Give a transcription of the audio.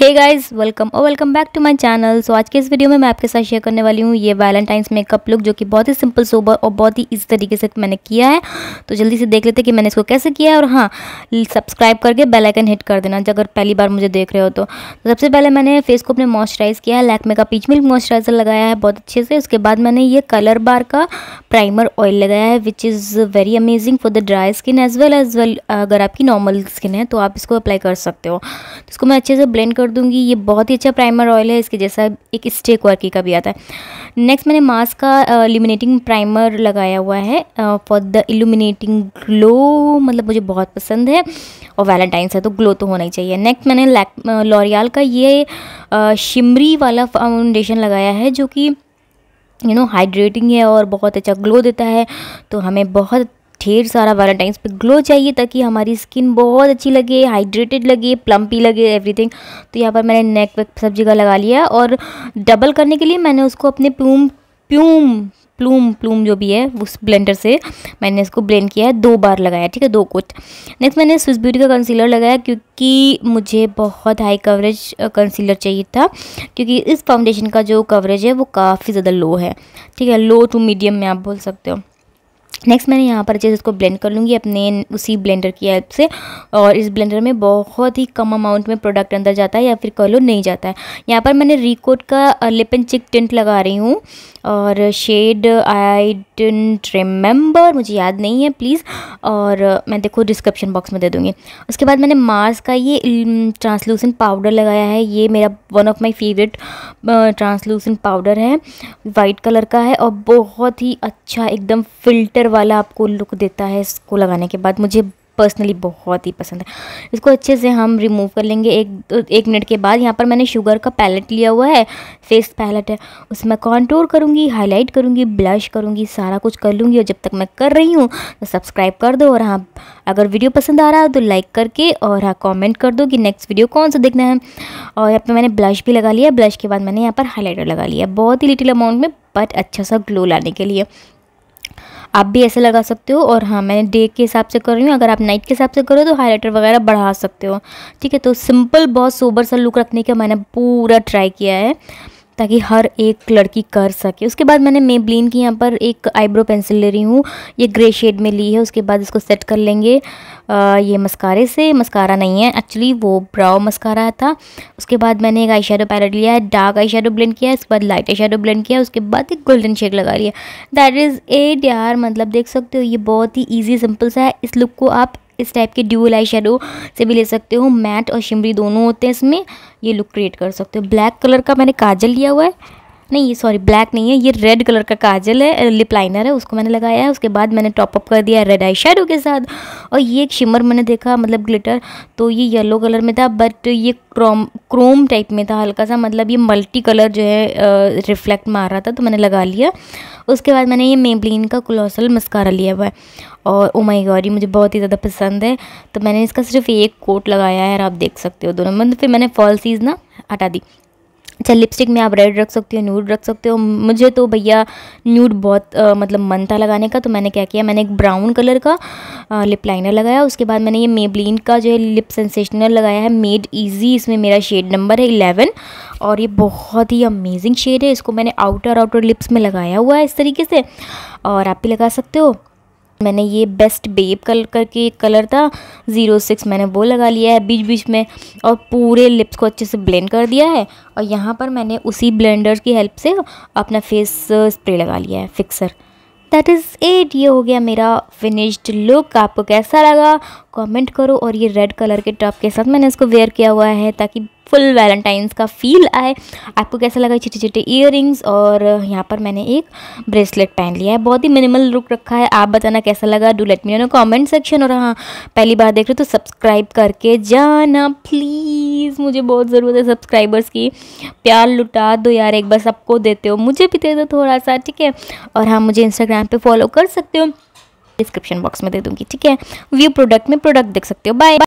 हे guys welcome और welcome back to my channel so आज के इस वीडियो में मैं आपके साथ शेयर करने वाली हूँ ये वैलेंटाइंस मेकअप लुक जो कि बहुत ही सिंपल सोबर और बहुत ही इस तरीके से मैंने किया है तो जल्दी से देख लेते कि मैंने इसको कैसे किया है और हाँ सब्सक्राइब करके बेल आइकन हिट कर देना अगर पहली बार मुझे देख रहे हो तो, तो सबसे पहले मैंने फेस को अपने मॉइस्चराइज़ किया है लैकमे का पीच मिल्क मॉइस्चराइज़र लगाया है बहुत अच्छे से उसके बाद मैंने ये कलर बार का प्राइमर ऑयल लगाया है which is very amazing for the dry skin as well as well अगर आपकी नॉर्मल स्किन है तो आप इसको अप्लाई कर सकते हो तो इसको मैं अच्छे से ब्लेंड कर कर दूँगी ये बहुत ही अच्छा प्राइमर ऑयल है इसके जैसा एक स्टेक वर्की का भी आता है नेक्स्ट मैंने मास्क का इल्यूमिनेटिंग प्राइमर लगाया हुआ है फॉर द इल्यूमिनेटिंग ग्लो मतलब मुझे बहुत पसंद है और वैलेंटाइंस है तो ग्लो तो होना ही चाहिए नेक्स्ट मैंने लॉरियाल का ये शिमरी वाला फाउंडेशन लगाया है जो कि यू नो हाइड्रेटिंग है और बहुत अच्छा ग्लो देता है तो हमें बहुत ढेर सारा वैलेंटाइंस पे ग्लो चाहिए ताकि हमारी स्किन बहुत अच्छी लगे हाइड्रेटेड लगे प्लम्पी लगे एवरीथिंग तो यहाँ पर मैंने नेक वेक सब जगह लगा लिया और डबल करने के लिए मैंने उसको अपने प्यूम प्यूम प्लूम प्लूम जो भी है उस ब्लेंडर से मैंने इसको ब्लेंड किया है दो बार लगाया ठीक है दो कोट नेक्स्ट मैंने स्विस ब्यूटी का कंसीलर लगाया क्योंकि मुझे बहुत हाई कवरेज कंसीलर चाहिए था क्योंकि इस फाउंडेशन का जो कवरेज है वो काफ़ी ज़्यादा लो है ठीक है लो टू मीडियम में आप बोल सकते हो नेक्स्ट मैंने यहाँ पर अच्छे से इसको ब्लेंड कर लूँगी अपने उसी ब्लेंडर की हेल्प से और इस ब्लेंडर में बहुत ही कम अमाउंट में प्रोडक्ट अंदर जाता है या फिर कह लो नहीं जाता है यहाँ पर मैंने रिकोट का लिप एंड चिक टिंट लगा रही हूँ और शेड आई डेंट रिमेंबर मुझे याद नहीं है प्लीज़ और मैं देखो डिस्क्रिप्शन बॉक्स में दे दूँगी उसके बाद मैंने मार्स का ये ट्रांसलूसेंट पाउडर लगाया है ये मेरा one of my favourite translucent powder है वाइट कलर का है और बहुत ही अच्छा एकदम फिल्टर वाला आपको लुक देता है इसको लगाने के बाद मुझे पर्सनली बहुत ही पसंद है इसको अच्छे से हम रिमूव कर लेंगे एक एक मिनट के बाद यहाँ पर मैंने शुगर का पैलेट लिया हुआ है फेस पैलेट है उसमें कॉन्टोर करूँगी हाईलाइट करूँगी ब्लश करूँगी सारा कुछ कर लूँगी और जब तक मैं कर रही हूँ तो सब्सक्राइब कर दो और हाँ अगर वीडियो पसंद आ रहा है तो लाइक करके और हाँ कॉमेंट कर दो कि नेक्स्ट वीडियो कौन सा देखना है और यहाँ पर मैंने ब्लश भी लगा लिया ब्लश के बाद मैंने यहाँ पर हाईलाइटर लगा लिया बहुत ही लिटिल अमाउंट में बट अच्छा सा ग्लो लाने के लिए आप भी ऐसे लगा सकते हो और हाँ मैंने डे के हिसाब से कर रही हूँ अगर आप नाइट के हिसाब से करो तो हाईलाइटर वगैरह बढ़ा सकते हो ठीक है तो सिंपल बहुत सोबर सा लुक रखने का मैंने पूरा ट्राई किया है ताकि हर एक लड़की कर सके उसके बाद मैंने मेबलिन की यहाँ पर एक आईब्रो पेंसिल ले रही हूँ ये ग्रे शेड में ली है उसके बाद इसको सेट कर लेंगे आ, ये मस्कारे से मस्कारा नहीं है एक्चुअली वो ब्राउ मस्कारा था उसके बाद मैंने एक आई शेडो पैलेट लिया है डार्क आई शेडो ब्लेंड किया इसके बाद लाइट आई शेडो ब्लेंड किया उसके बाद एक गोल्डन शेड लगा लिया दैट इज़ एट यार मतलब देख सकते हो ये बहुत ही ईजी सिंपल सा है इस लुक को आप इस टाइप के ड्यूल आई शेडो से भी ले सकते हो मैट और शिमरी दोनों होते हैं इसमें ये लुक क्रिएट कर सकते हो ब्लैक कलर का मैंने काजल लिया हुआ है नहीं ये सॉरी ब्लैक नहीं है ये रेड कलर का काजल है लिप लाइनर है उसको मैंने लगाया है उसके बाद मैंने टॉपअप कर दिया रेड आई शेडो के साथ और ये एक शिमर मैंने देखा मतलब ग्लिटर तो ये येलो कलर में था बट ये क्रोम क्रोम टाइप में था हल्का सा मतलब ये मल्टी कलर जो है रिफ्लेक्ट मार रहा था तो मैंने लगा लिया उसके बाद मैंने ये मेबलिन का क्लोसल मस्कारा लिया हुआ है और उमाई oh गौरी मुझे बहुत ही ज़्यादा पसंद है तो मैंने इसका सिर्फ एक कोट लगाया है और आप देख सकते हो दोनों मतलब फिर मैंने फॉल्सीज ना हटा दी अच्छा लिपस्टिक में आप रेड रख सकते हो न्यूड रख सकते हो मुझे तो भैया न्यूड बहुत आ, मतलब मन था लगाने का तो मैंने क्या किया मैंने एक ब्राउन कलर का आ, लिप लाइनर लगाया उसके बाद मैंने ये मेबलिन का जो है लिप सेंसेशनल लगाया है मेड इजी इसमें मेरा शेड नंबर है इलेवन और ये बहुत ही अमेजिंग शेड है इसको मैंने आउटर आउटर लिप्स में लगाया हुआ है इस तरीके से और आप भी लगा सकते हो मैंने ये बेस्ट बेब कलर करके एक कलर था ज़ीरो सिक्स मैंने वो लगा लिया है बीच बीच में और पूरे लिप्स को अच्छे से ब्लेंड कर दिया है और यहाँ पर मैंने उसी ब्लेंडर की हेल्प से अपना फेस स्प्रे uh, लगा लिया है फिक्सर दैट इज़ एट ये हो गया मेरा फिनिश्ड लुक आपको कैसा लगा कमेंट करो और ये रेड कलर के टॉप के साथ मैंने इसको वेयर किया हुआ है ताकि फुल वैलेंटाइंस का फील आए आपको कैसा लगा छोटे छोटे ईयर और यहाँ पर मैंने एक ब्रेसलेट पहन लिया है बहुत ही मिनिमल लुक रखा है आप बताना कैसा लगा do let me know comment section और हाँ पहली बार देख रहे हो तो सब्सक्राइब करके जाना प्लीज़ मुझे बहुत ज़रूरत है सब्सक्राइबर्स की प्यार लुटा दो यार एक बार सबको देते हो मुझे भी दे दो थोड़ा सा ठीक है और हाँ मुझे इंस्टाग्राम पर फॉलो कर सकते हो डिस्क्रिप्शन बॉक्स में दे दूँगी ठीक है व्यू प्रोडक्ट में प्रोडक्ट देख सकते हो बाय